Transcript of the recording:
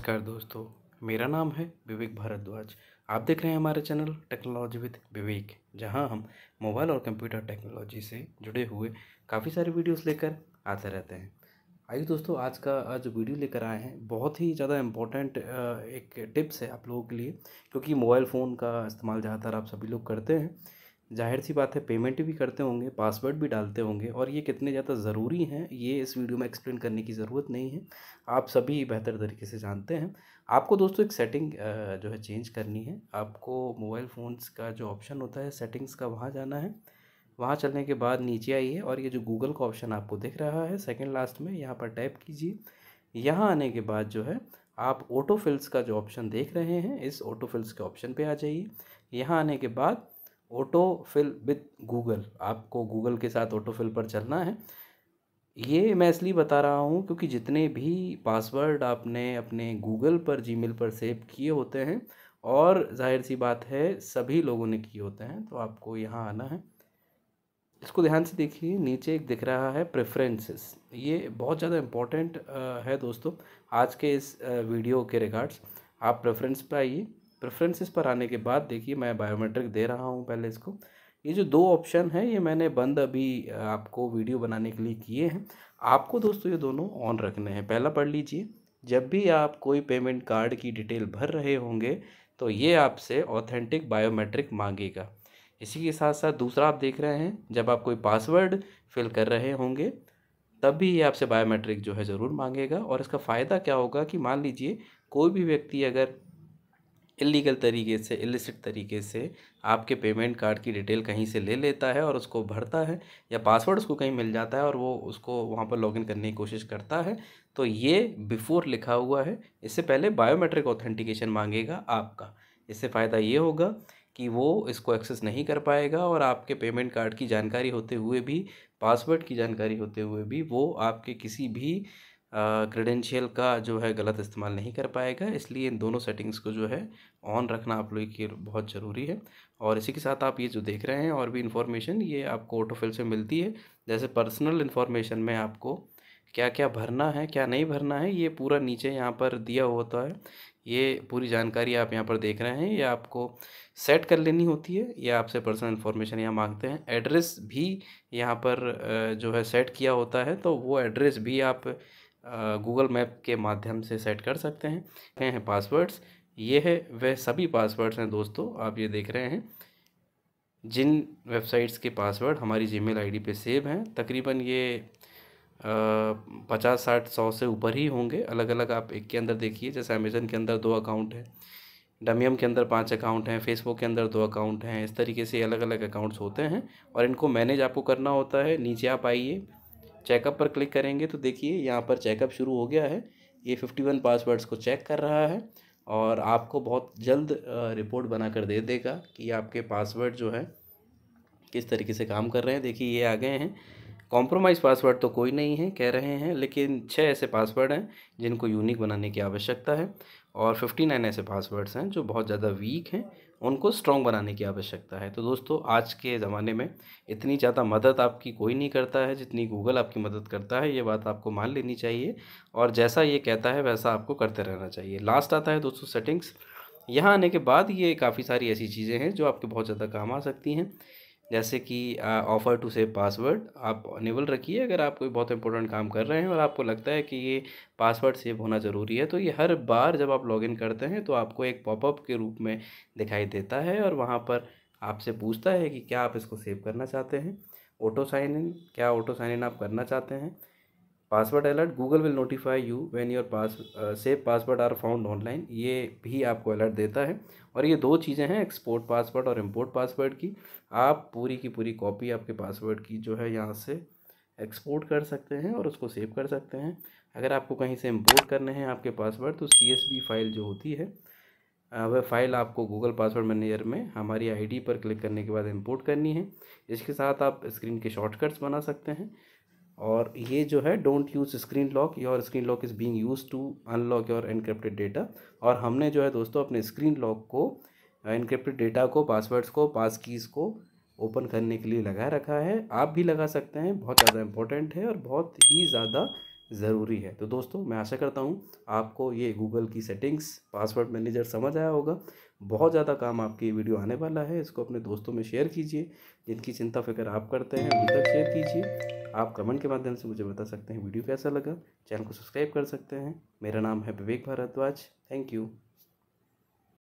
नमस्कार दोस्तों मेरा नाम है विवेक भारद्वाज आप देख रहे हैं हमारे चैनल टेक्नोलॉजी विद विवेक जहां हम मोबाइल और कंप्यूटर टेक्नोलॉजी से जुड़े हुए काफ़ी सारे वीडियोस लेकर आते रहते हैं आइए दोस्तों आज का आज वीडियो लेकर आए हैं बहुत ही ज़्यादा इम्पोर्टेंट एक टिप्स है आप लोगों के लिए क्योंकि मोबाइल फ़ोन का इस्तेमाल ज़्यादातर आप सभी लोग करते हैं जाहिर सी बात है पेमेंट भी करते होंगे पासवर्ड भी डालते होंगे और ये कितने ज़्यादा ज़रूरी हैं ये इस वीडियो में एक्सप्लेन करने की ज़रूरत नहीं है आप सभी बेहतर तरीके से जानते हैं आपको दोस्तों एक सेटिंग जो है चेंज करनी है आपको मोबाइल फ़ोन्स का जो ऑप्शन होता है सेटिंग्स का वहाँ जाना है वहाँ चलने के बाद नीचे आइए और ये जो गूगल का ऑप्शन आपको दिख रहा है सेकेंड लास्ट में यहाँ पर टाइप कीजिए यहाँ आने के बाद जो है आप ऑटो फिल्स का जो ऑप्शन देख रहे हैं इस ऑटो फिल्स के ऑप्शन पे आ जाइए यहाँ आने के बाद ऑटो फिल विद गूगल आपको गूगल के साथ ऑटो फिल पर चलना है ये मैं इसलिए बता रहा हूँ क्योंकि जितने भी पासवर्ड आपने अपने गूगल पर जी पर सेव किए होते हैं और जाहिर सी बात है सभी लोगों ने किए होते हैं तो आपको यहाँ आना है इसको ध्यान से देखिए नीचे एक दिख रहा है प्रेफरेंसेस ये बहुत ज़्यादा इम्पॉर्टेंट है दोस्तों आज के इस वीडियो के रिगार्ड्स आप प्रेफरेंस पर आइए प्रेफरेंसेस पर आने के बाद देखिए मैं बायोमेट्रिक दे रहा हूँ पहले इसको ये जो दो ऑप्शन है ये मैंने बंद अभी आपको वीडियो बनाने के लिए किए हैं आपको दोस्तों ये दोनों ऑन रखने हैं पहला पढ़ लीजिए जब भी आप कोई पेमेंट कार्ड की डिटेल भर रहे होंगे तो ये आपसे ऑथेंटिक बायोमेट्रिक मांगेगा इसी के साथ साथ दूसरा आप देख रहे हैं जब आप कोई पासवर्ड फिल कर रहे होंगे तब भी ये आपसे बायोमेट्रिक जो है ज़रूर मांगेगा और इसका फ़ायदा क्या होगा कि मान लीजिए कोई भी व्यक्ति अगर इलीगल तरीके से इलिसिट तरीके से आपके पेमेंट कार्ड की डिटेल कहीं से ले लेता है और उसको भरता है या पासवर्ड उसको कहीं मिल जाता है और वो उसको वहाँ पर लॉगिन करने की कोशिश करता है तो ये बिफोर लिखा हुआ है इससे पहले बायोमेट्रिक ऑथेंटिकेशन मांगेगा आपका इससे फ़ायदा ये होगा कि वो इसको एक्सेस नहीं कर पाएगा और आपके पेमेंट कार्ड की जानकारी होते हुए भी पासवर्ड की जानकारी होते हुए भी वो आपके किसी भी क्रेडेंशियल का जो है गलत इस्तेमाल नहीं कर पाएगा इसलिए इन दोनों सेटिंग्स को जो है ऑन रखना आप लोगों के बहुत ज़रूरी है और इसी के साथ आप ये जो देख रहे हैं और भी इन्फॉर्मेशन ये आपको ऑटोफिल से मिलती है जैसे पर्सनल इन्फॉर्मेशन में आपको क्या क्या भरना है क्या नहीं भरना है ये पूरा नीचे यहाँ पर दिया होता है ये पूरी जानकारी आप यहाँ पर देख रहे हैं ये आपको सेट कर लेनी होती है या आपसे पर्सनल इन्फॉर्मेशन यहाँ मांगते हैं एड्रेस भी यहाँ पर जो है सेट किया होता है तो वो एड्रेस भी आप गूगल मैप के माध्यम से सेट कर सकते हैं ये हैं पासवर्ड्स ये है वह सभी पासवर्ड्स हैं दोस्तों आप ये देख रहे हैं जिन वेबसाइट्स के पासवर्ड हमारी जीमेल आईडी पे सेव हैं तकरीबन ये पचास साठ सौ से ऊपर ही होंगे अलग अलग आप एक के अंदर देखिए जैसे अमेज़न के अंदर दो अकाउंट हैं डमियम के अंदर पांच अकाउंट हैं फेसबुक के अंदर दो अकाउंट हैं इस तरीके से अलग अलग अकाउंट्स होते हैं और इनको मैनेज आपको करना होता है नीचे आप आइए चेकअप पर क्लिक करेंगे तो देखिए यहाँ पर चेकअप शुरू हो गया है ये फिफ्टी वन पासवर्ड्स को चेक कर रहा है और आपको बहुत जल्द रिपोर्ट बना कर दे देगा कि आपके पासवर्ड जो है किस तरीके से काम कर रहे हैं देखिए ये आ गए हैं कॉम्प्रोमाइज़ पासवर्ड तो कोई नहीं है कह रहे हैं लेकिन छः ऐसे पासवर्ड हैं जिनको यूनिक बनाने की आवश्यकता है और फिफ्टी नाइन ऐसे पासवर्ड्स हैं जो बहुत ज़्यादा वीक हैं उनको स्ट्रॉन्ग बनाने की आवश्यकता है तो दोस्तों आज के ज़माने में इतनी ज़्यादा मदद आपकी कोई नहीं करता है जितनी गूगल आपकी मदद करता है ये बात आपको मान लेनी चाहिए और जैसा ये कहता है वैसा आपको करते रहना चाहिए लास्ट आता है दोस्तों सेटिंग्स यहाँ आने के बाद ये काफ़ी सारी ऐसी चीज़ें हैं जो आपके बहुत ज़्यादा काम आ सकती हैं जैसे कि ऑफ़र टू सेव पासवर्ड आप अनेबल रखिए अगर आप कोई बहुत इंपॉर्टेंट काम कर रहे हैं और आपको लगता है कि ये पासवर्ड सेव होना ज़रूरी है तो ये हर बार जब आप लॉगिन करते हैं तो आपको एक पॉपअप के रूप में दिखाई देता है और वहाँ पर आपसे पूछता है कि क्या आप इसको सेव करना चाहते हैं ऑटो साइन इन क्या ऑटो साइन इन आप करना चाहते हैं password alert Google will notify you when your pass save password are found online ये भी आपको अलर्ट देता है और ये दो चीज़ें हैं एक्सपोर्ट पासवर्ड और इम्पोर्ट पासवर्ड की आप पूरी की पूरी कॉपी आपके पासवर्ड की जो है यहाँ से एक्सपोर्ट कर सकते हैं और उसको सेव कर सकते हैं अगर आपको कहीं से इम्पोर्ट करने हैं आपके पासवर्ड तो सी फाइल जो होती है वह फ़ाइल आपको गूगल पासवर्ड मैनेजर में हमारी आईडी पर क्लिक करने के बाद इंपोर्ट करनी है इसके साथ आप स्क्रीन के शॉर्टकट्स बना सकते हैं और ये जो है don't use screen lock your screen lock is being use to unlock your encrypted data और हमने जो है दोस्तों अपने स्क्रीन लॉक को एनक्रिप्टेड डेटा को पासवर्ड्स को पास कीज़ को ओपन करने के लिए लगा रखा है आप भी लगा सकते हैं बहुत ज़्यादा इम्पोर्टेंट है और बहुत ही ज़्यादा ज़रूरी है तो दोस्तों मैं आशा करता हूँ आपको ये गूगल की सेटिंग्स पासवर्ड मैनेजर समझ आया होगा बहुत ज़्यादा काम आपकी वीडियो आने वाला है इसको अपने दोस्तों में शेयर कीजिए जिनकी चिंता फिक्र आप करते हैं उन तक शेयर कीजिए आप कमेंट के माध्यम से मुझे बता सकते हैं वीडियो कैसा लगा चैनल को सब्सक्राइब कर सकते हैं मेरा नाम है विवेक भारद्वाज थैंक यू